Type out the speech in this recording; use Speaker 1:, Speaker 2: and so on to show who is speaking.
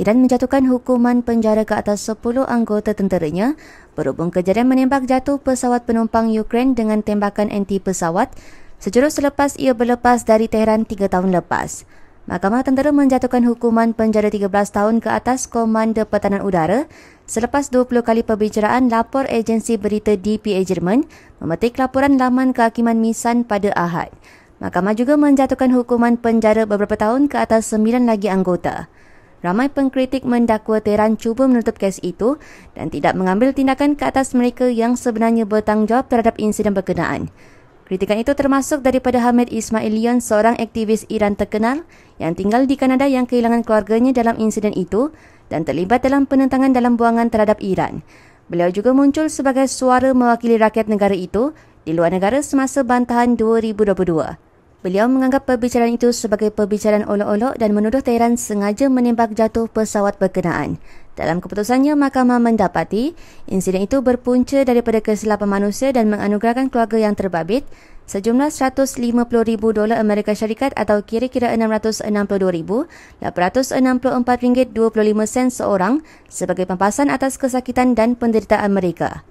Speaker 1: Iran menjatuhkan hukuman penjara ke atas 10 anggota tenteranya berhubung kejadian menembak jatuh pesawat penumpang Ukraine dengan tembakan anti pesawat sejurus selepas ia berlepas dari Tehran 3 tahun lepas. Mahkamah tentera menjatuhkan hukuman penjara 13 tahun ke atas Komander Pertahanan Udara selepas 20 kali perbicaraan lapor agensi berita DPA Jerman memetik laporan laman kehakiman Misan pada Ahad. Mahkamah juga menjatuhkan hukuman penjara beberapa tahun ke atas sembilan lagi anggota. Ramai pengkritik mendakwa Tehran cuba menutup kes itu dan tidak mengambil tindakan ke atas mereka yang sebenarnya bertanggungjawab terhadap insiden berkenaan. Kritikan itu termasuk daripada Hamid Ismailian, seorang aktivis Iran terkenal yang tinggal di Kanada yang kehilangan keluarganya dalam insiden itu dan terlibat dalam penentangan dalam buangan terhadap Iran. Beliau juga muncul sebagai suara mewakili rakyat negara itu di luar negara semasa bantahan 2022. Beliau menganggap perbicaraan itu sebagai perbicaraan olok-olok dan menuduh Tehran sengaja menembak jatuh pesawat berkenaan. Dalam keputusannya, mahkamah mendapati insiden itu berpunca daripada kesilapan manusia dan menganugerahkan keluarga yang terbabit sejumlah 150,000 dolar Amerika Syarikat atau kira-kira 662,864 ringgit 25 sen seorang sebagai pampasan atas kesakitan dan penderitaan mereka.